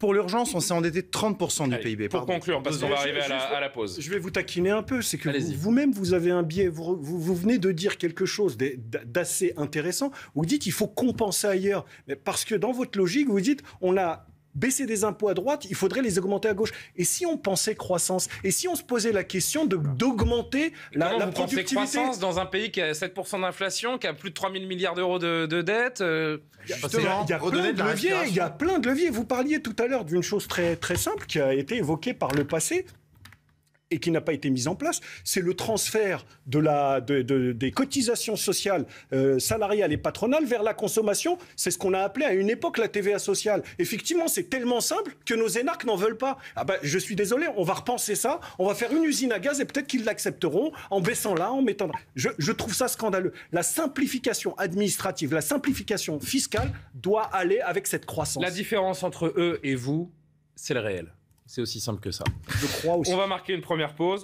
Pour l'urgence, on s'est endetté 30% du PIB. Pour conclure, parce qu'on va arriver à la, pause. Je vais vous taquiner un peu. C'est que vous-même, vous, avez un biais. Vous, vous, venez de dire quelque chose d'assez intéressant. Vous dites qu'il faut compenser ailleurs. parce que dans votre logique, vous dites on a baisser des impôts à droite, il faudrait les augmenter à gauche. Et si on pensait croissance, et si on se posait la question d'augmenter la, productivité croissance dans un pays qui a 7% d'inflation, qui a plus de 3 000 milliards d'euros de, de dettes il y a plein de leviers. Vous parliez tout à l'heure d'une chose très très simple qui a été évoquée par le passé et qui n'a pas été mise en place, c'est le transfert de la, des cotisations sociales euh, salariales et patronales vers la consommation. C'est ce qu'on a appelé à une époque la TVA sociale. Effectivement, c'est tellement simple que nos énarques n'en veulent pas. Ah ben, je suis désolé, on va repenser ça, on va faire une usine à gaz et peut-être qu'ils l'accepteront en baissant là, en mettant là. Je, je trouve ça scandaleux. La simplification administrative, la simplification fiscale doit aller avec cette croissance. La différence entre eux et vous, c'est le réel. C'est aussi simple que ça. Je crois aussi. On va marquer une première pause.